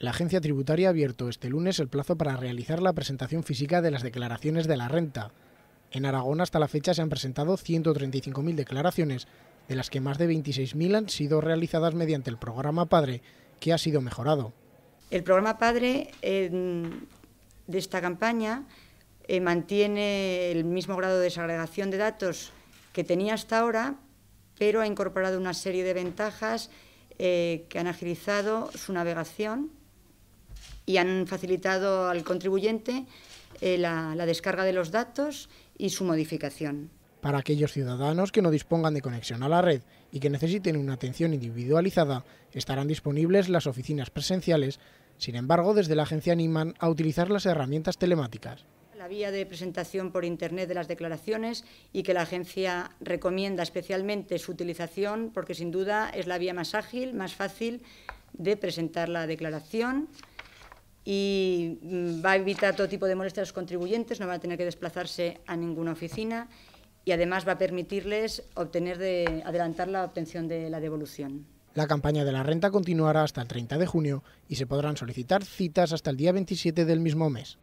La agencia tributaria ha abierto este lunes el plazo para realizar la presentación física de las declaraciones de la renta. En Aragón hasta la fecha se han presentado 135.000 declaraciones, de las que más de 26.000 han sido realizadas mediante el programa Padre, que ha sido mejorado. El programa Padre de esta campaña eh, mantiene el mismo grado de desagregación de datos que tenía hasta ahora, pero ha incorporado una serie de ventajas eh, que han agilizado su navegación y han facilitado al contribuyente eh, la, la descarga de los datos y su modificación. Para aquellos ciudadanos que no dispongan de conexión a la red y que necesiten una atención individualizada, estarán disponibles las oficinas presenciales. Sin embargo, desde la agencia animan a utilizar las herramientas telemáticas. La vía de presentación por Internet de las declaraciones y que la agencia recomienda especialmente su utilización porque sin duda es la vía más ágil, más fácil de presentar la declaración y mm, va a evitar todo tipo de molestias a los contribuyentes, no van a tener que desplazarse a ninguna oficina y además va a permitirles obtener de, adelantar la obtención de la devolución. La campaña de la renta continuará hasta el 30 de junio y se podrán solicitar citas hasta el día 27 del mismo mes.